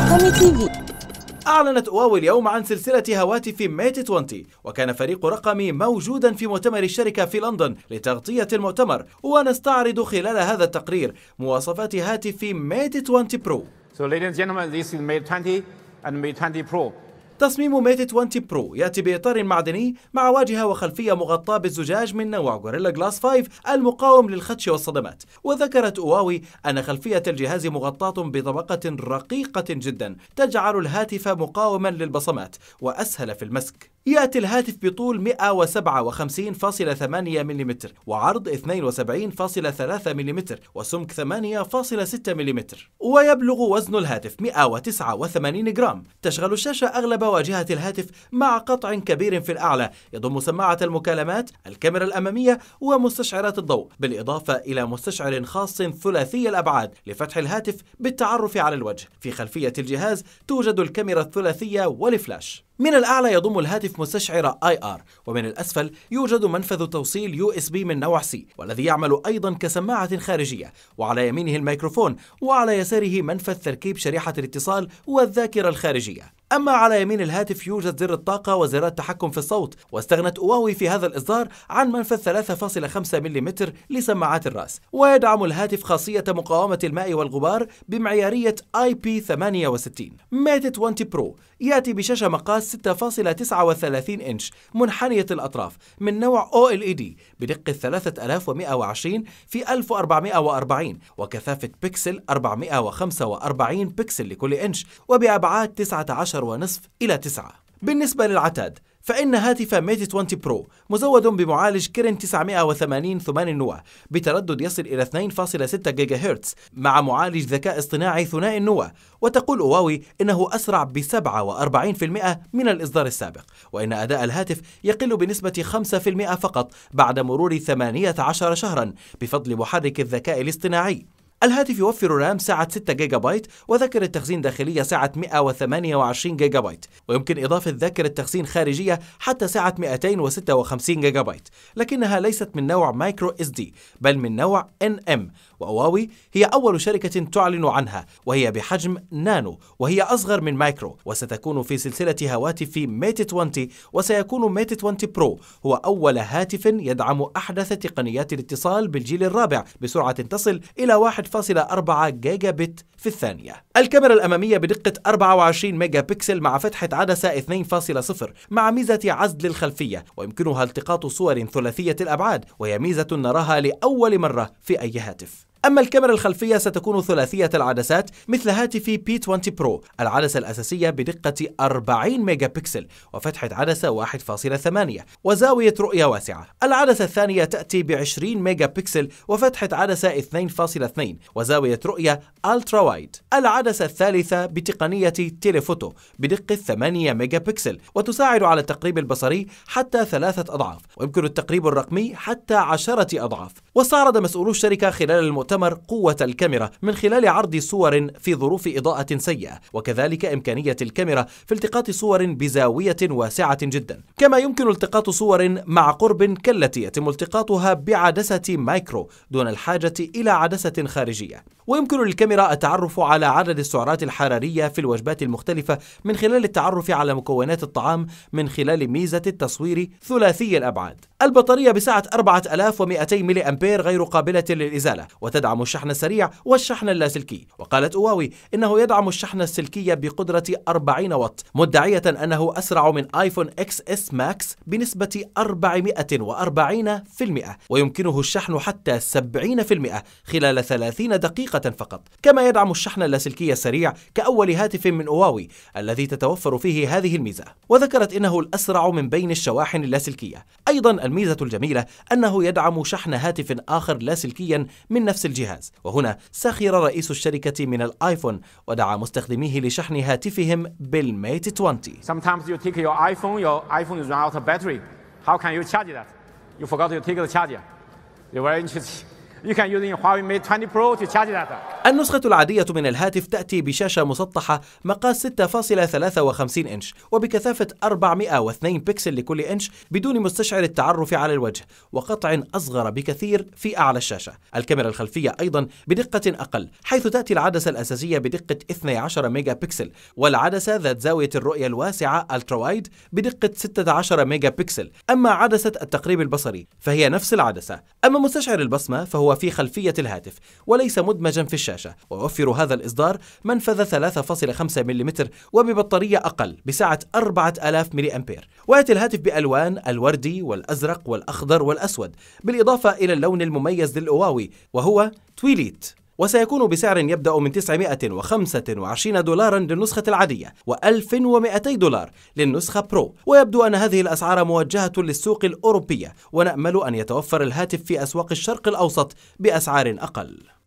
رقم في أعلنت هواوي اليوم عن سلسلة هواتف ميت 20 وكان فريق رقمي موجودا في مؤتمر الشركة في لندن لتغطية المؤتمر ونستعرض خلال هذا التقرير مواصفات هاتف ميت 20 برو So ladies and gentlemen, this is Mate 20 and Mate 20 Pro. تصميم ميت 20 برو يأتي بإطار معدني مع واجهة وخلفية مغطاة بالزجاج من نوع غوريلا جلاس 5 المقاوم للخدش والصدمات وذكرت أواوي أن خلفية الجهاز مغطاة بطبقة رقيقة جدا تجعل الهاتف مقاوما للبصمات وأسهل في المسك يأتي الهاتف بطول 157.8 ملم وعرض 72.3 ملم وسمك 8.6 ملم ويبلغ وزن الهاتف 189 جرام تشغل الشاشة أغلب واجهة الهاتف مع قطع كبير في الأعلى يضم سماعة المكالمات الكاميرا الأمامية ومستشعرات الضوء بالإضافة إلى مستشعر خاص ثلاثي الأبعاد لفتح الهاتف بالتعرف على الوجه في خلفية الجهاز توجد الكاميرا الثلاثية والفلاش من الأعلى يضم الهاتف مستشعر اي ار ومن الأسفل يوجد منفذ توصيل يو اس بي من نوع سي والذي يعمل أيضا كسماعة خارجية وعلى يمينه الميكروفون وعلى يساره منفذ تركيب شريحة الاتصال والذاكرة الخارجية أما على يمين الهاتف يوجد زر الطاقة وزر التحكم في الصوت واستغنت هواوي في هذا الإصدار عن منفذ 3.5 ملم لسماعات الرأس ويدعم الهاتف خاصية مقاومة الماء والغبار بمعيارية IP68 ميت 20 برو يأتي بشاشة مقاس 6.39 إنش منحنية الأطراف من نوع OLED بدقة 3120 في 1440 وكثافة بكسل 445 بكسل لكل إنش وبأبعاد 19 12 ونصف إلى 9 بالنسبة للعتاد فإن هاتف ميت 20 برو مزود بمعالج كيرن 980 ثمان النواة بتردد يصل إلى 2.6 جيجا هرتز مع معالج ذكاء اصطناعي ثنائي النواة وتقول أواوي إنه أسرع ب 47% من الإصدار السابق وإن أداء الهاتف يقل بنسبة 5% فقط بعد مرور 18 شهرا بفضل محرك الذكاء الاصطناعي الهاتف يوفر رام سعة 6 جيجا بايت وذاكرة تخزين داخلية سعة 128 جيجا بايت ويمكن إضافة ذاكرة تخزين خارجية حتى سعة 256 جيجا بايت لكنها ليست من نوع مايكرو اس دي بل من نوع ان ام وأواوي هي أول شركة تعلن عنها وهي بحجم نانو وهي أصغر من مايكرو وستكون في سلسلة هواتف ميت 20 وسيكون ميت 20 برو هو أول هاتف يدعم أحدث تقنيات الاتصال بالجيل الرابع بسرعة تصل إلى 1 1.4 جيجا بت في الثانية الكاميرا الأمامية بدقة 24 ميجا بكسل مع فتحة عدسة 2.0 مع ميزة عزل الخلفية ويمكنها التقاط صور ثلاثية الأبعاد وهي ميزة نراها لأول مرة في أي هاتف أما الكاميرا الخلفية ستكون ثلاثية العدسات مثل هاتفي P20 Pro العدسة الأساسية بدقة 40 ميجا بكسل وفتحة عدسة 1.8 وزاوية رؤية واسعة العدسة الثانية تأتي ب 20 ميجا بكسل وفتحة عدسة 2.2 وزاوية رؤية ألترا وايد العدسة الثالثة بتقنية تيليفوتو بدقة 8 ميجا بكسل وتساعد على التقريب البصري حتى ثلاثة أضعاف ويمكن التقريب الرقمي حتى عشرة أضعاف واستعرض مسؤولو الشركة خلال المؤتمر المؤتمر قوة الكاميرا من خلال عرض صور في ظروف إضاءة سيئة وكذلك إمكانية الكاميرا في التقاط صور بزاوية واسعة جدا كما يمكن التقاط صور مع قرب كالتي يتم التقاطها بعدسة مايكرو دون الحاجة إلى عدسة خارجية ويمكن للكاميرا التعرف على عدد السعرات الحرارية في الوجبات المختلفة من خلال التعرف على مكونات الطعام من خلال ميزة التصوير ثلاثي الأبعاد البطارية بسعة 4200 ملي أمبير غير قابلة للإزالة وتدعم الشحن السريع والشحن اللاسلكي وقالت أواوي إنه يدعم الشحن السلكي بقدرة 40 واط مدعية أنه أسرع من آيفون اكس اس ماكس بنسبة 440% ويمكنه الشحن حتى 70% خلال 30 دقيقة فقط كما يدعم الشحن اللاسلكي السريع كأول هاتف من أواوي الذي تتوفر فيه هذه الميزة وذكرت إنه الأسرع من بين الشواحن اللاسلكية أيضا الميزة الجميلة أنه يدعم شحن هاتف آخر لاسلكيا من نفس الجهاز وهنا سخر رئيس الشركة من الآيفون ودعا مستخدميه لشحن هاتفهم بالميت 20 Sometimes you take your iPhone, your iPhone is run out of battery. How can you charge that? You forgot to take the charger. You very interesting. You can use your Huawei Mate 20 Pro to charge that. النسخة العادية من الهاتف تأتي بشاشة مسطحة مقاس 6.53 إنش وبكثافة 402 بكسل لكل إنش بدون مستشعر التعرف على الوجه وقطع أصغر بكثير في أعلى الشاشة الكاميرا الخلفية أيضا بدقة أقل حيث تأتي العدسة الأساسية بدقة 12 ميجا بكسل والعدسة ذات زاوية الرؤية الواسعة ألترا وايد بدقة 16 ميجا بكسل أما عدسة التقريب البصري فهي نفس العدسة أما مستشعر البصمة فهو في خلفية الهاتف وليس مدمجا في الشاشة الشاشة ويوفر هذا الإصدار منفذ 3.5 ملم وببطارية أقل بسعة 4000 ملي أمبير ويأتي الهاتف بألوان الوردي والأزرق والأخضر والأسود بالإضافة إلى اللون المميز للأواوي وهو تويليت وسيكون بسعر يبدأ من 925 دولارا للنسخة العادية و1200 دولار للنسخة برو ويبدو أن هذه الأسعار موجهة للسوق الأوروبية ونأمل أن يتوفر الهاتف في أسواق الشرق الأوسط بأسعار أقل